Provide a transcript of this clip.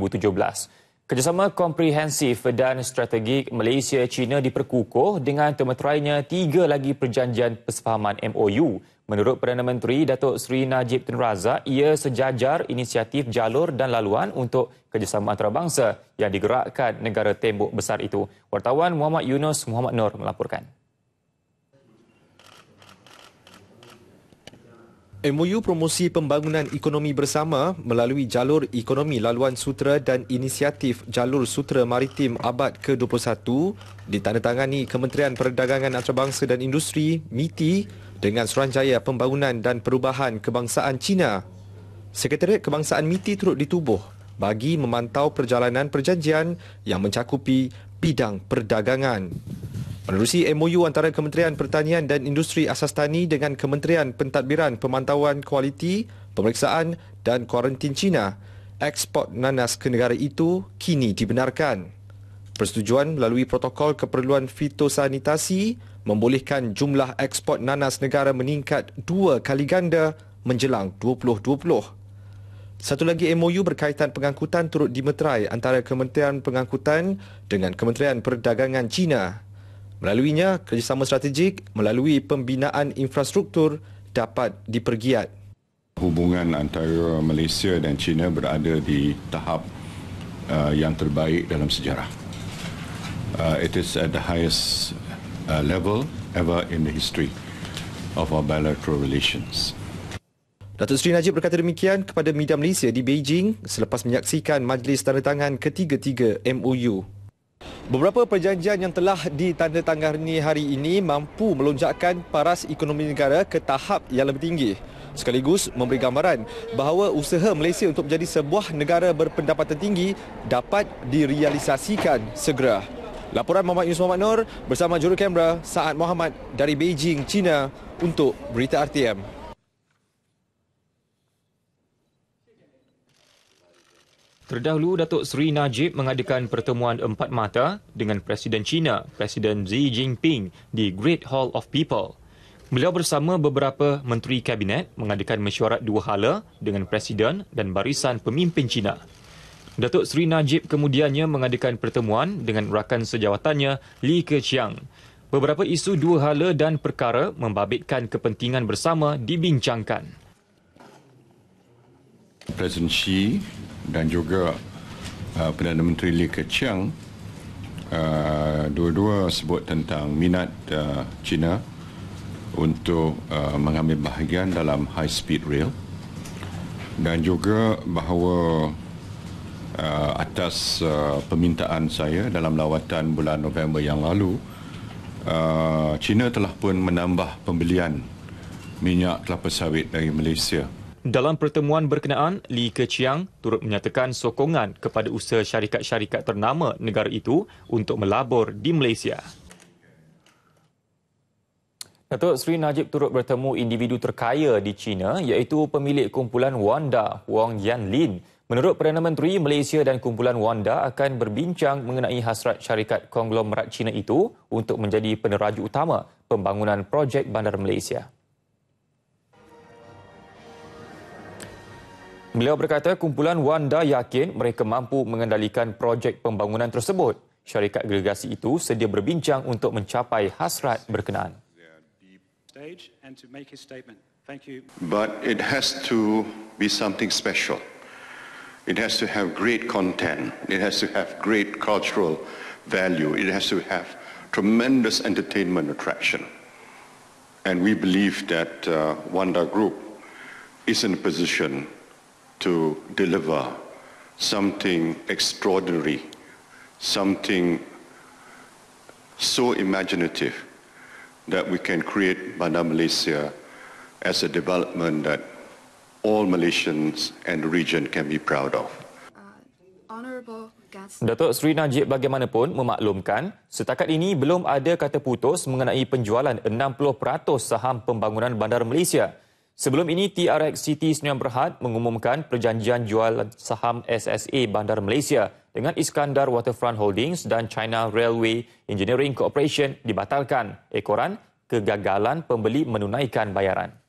2017. Kerjasama komprehensif dan strategik Malaysia-China diperkukuh dengan termeterainya tiga lagi perjanjian persefahaman MOU. Menurut Perdana Menteri Datuk Seri Najib Tun Razak, ia sejajar inisiatif jalur dan laluan untuk kerjasama antarabangsa yang digerakkan negara tembok besar itu. Wartawan Muhammad Yunus Muhammad Nur melaporkan. MOU promosi pembangunan ekonomi bersama melalui jalur ekonomi laluan sutra dan inisiatif jalur sutra maritim abad ke-21 ditandatangani Kementerian Perdagangan Antarabangsa dan Industri MITI dengan Suruhanjaya Pembangunan dan Perubahan Kebangsaan China. Sekretariat Kebangsaan MITI turut ditubuh bagi memantau perjalanan perjanjian yang mencakupi bidang perdagangan. Menerusi MOU antara Kementerian Pertanian dan Industri Asas Tani dengan Kementerian Pentadbiran Pemantauan Kualiti, Pemeriksaan dan Kuarantin China, ekspor nanas ke negara itu kini dibenarkan. Persetujuan melalui protokol keperluan fitosanitasi membolehkan jumlah ekspor nanas negara meningkat dua kali ganda menjelang 2020. Satu lagi MOU berkaitan pengangkutan turut dimeterai antara Kementerian Pengangkutan dengan Kementerian Perdagangan China. Melaluinya, kerjasama strategik melalui pembinaan infrastruktur dapat dipergiat. Hubungan antara Malaysia dan China berada di tahap uh, yang terbaik dalam sejarah. Uh, it is at the highest uh, level ever in the history of our bilateral relations. Datuk Seri Najib berkata demikian kepada media Malaysia di Beijing selepas menyaksikan majlis tanda tangan ketiga-tiga MOU. Beberapa perjanjian yang telah ditandatangani hari ini mampu melonjakkan paras ekonomi negara ke tahap yang lebih tinggi sekaligus memberi gambaran bahawa usaha Malaysia untuk menjadi sebuah negara berpendapatan tinggi dapat direalisasikan segera. Laporan Muhammad Yusuf Muhammad Nur bersama jurukamera Saad Muhammad dari Beijing, China untuk Berita RTM. Terdahulu, Datuk Seri Najib mengadakan pertemuan empat mata dengan Presiden China, Presiden Xi Jinping di Great Hall of People. Beliau bersama beberapa menteri kabinet mengadakan mesyuarat dua hala dengan Presiden dan barisan pemimpin China. Datuk Seri Najib kemudiannya mengadakan pertemuan dengan rakan sejawatannya Li Keqiang. Beberapa isu dua hala dan perkara membabitkan kepentingan bersama dibincangkan. President Xi dan juga uh, Perdana Menteri Li Keqiang uh, dua-dua sebut tentang minat uh, China untuk uh, mengambil bahagian dalam high speed rail dan juga bahawa uh, atas uh, permintaan saya dalam lawatan bulan November yang lalu uh, China telah pun menambah pembelian minyak kelapa sawit dari Malaysia dalam pertemuan berkenaan, Li Keqiang turut menyatakan sokongan kepada usaha syarikat-syarikat ternama negara itu untuk melabur di Malaysia. Datuk Sri Najib turut bertemu individu terkaya di China iaitu pemilik kumpulan Wanda, Wang Yan Menurut Perdana Menteri, Malaysia dan kumpulan Wanda akan berbincang mengenai hasrat syarikat konglomerat China itu untuk menjadi peneraju utama pembangunan projek bandar Malaysia. Beliau berkata kumpulan Wanda yakin mereka mampu mengendalikan projek pembangunan tersebut. Syarikat gergasi itu sedia berbincang untuk mencapai hasrat berkenaan. But it has to be something special. It has to have great content. It has to have great cultural value. It has to have tremendous entertainment attraction. And we believe that uh, Wanda Group is in a position to deliver something extraordinary, something so imaginative that we can create Bandar Malaysia as a development that all Malaysians and the region can be proud of. Uh, Datuk Seri Najib bagaimanapun memaklumkan, setakat ini belum ada kata putus mengenai penjualan 60% saham pembangunan bandar Malaysia. Sebelum ini, TRX City Senyum Berhad mengumumkan perjanjian jual saham SSA Bandar Malaysia dengan Iskandar Waterfront Holdings dan China Railway Engineering Corporation dibatalkan ekoran kegagalan pembeli menunaikan bayaran.